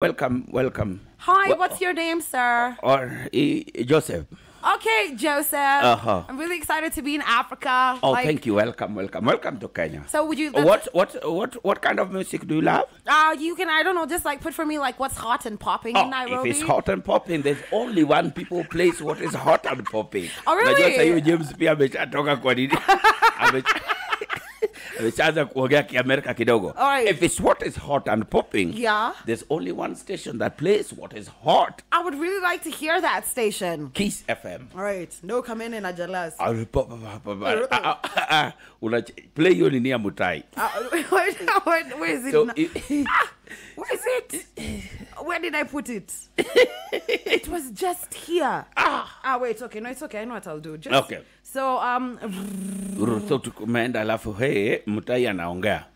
Welcome, welcome. Hi, well, what's your name, sir? Or uh, Joseph. Okay, Joseph. Uh-huh. I'm really excited to be in Africa. Oh, like, thank you. Welcome, welcome, welcome to Kenya. So, would you? Uh, what, what, what, what kind of music do you love? Uh, you can. I don't know. Just like put for me, like what's hot and popping oh, in Nairobi. If it's hot and popping, there's only one people plays what is hot and popping. Oh, really? James Ishaanza kuongea Kiamerika kidogo. If it's what is hot and popping, yeah. there's only one station that plays what is hot. I would really like to hear that station. Kiss FM. Alright. No come in and I jealous. Una play you in ya mutai. Where is it? So, it where is it? where did I put it? it was just here. Ah. ah, wait, okay, no, it's okay. I know what I'll do. Just, okay. So um. So tukumeenda alafu hey, mutai anaongea.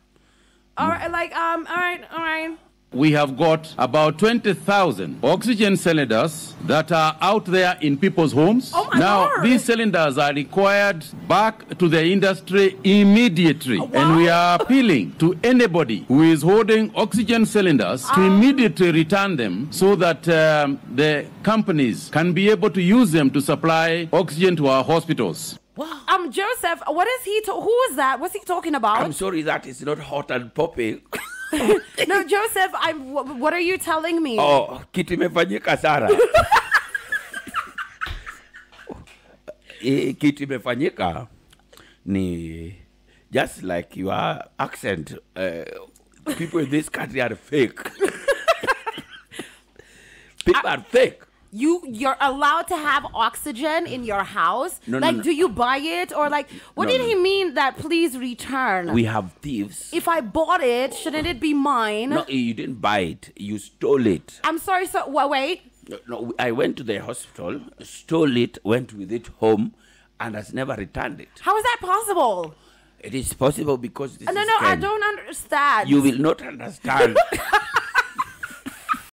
All right, like um, all right, all right we have got about 20,000 oxygen cylinders that are out there in people's homes. Oh now, Lord. these cylinders are required back to the industry immediately. wow. Oh, and we are appealing to anybody who is holding oxygen cylinders um. to ah. immediately return them so that um, the companies can be able to use them to supply oxygen to our hospitals. Wow. Um, Joseph, what is he? To- who is that? What's he talking about? I'm sorry that it's not hot and popping. no, Joseph, I'm. What are you telling me? Oh, kitu imefanyika Sara. Eh, kitu imefanyika ni just like your accent. Uh, people in this country are fake. people I are fake you you're allowed to have oxygen in your house no, like no, no. do you buy it or like what did he mean that please return we have thieves if i bought it shouldn't it be mine no eh, you didn't buy it you stole it i'm sorry so wait no, i went to the hospital stole it went with it home and has never returned it how is that possible it is possible because this no no i don't understand you will not understand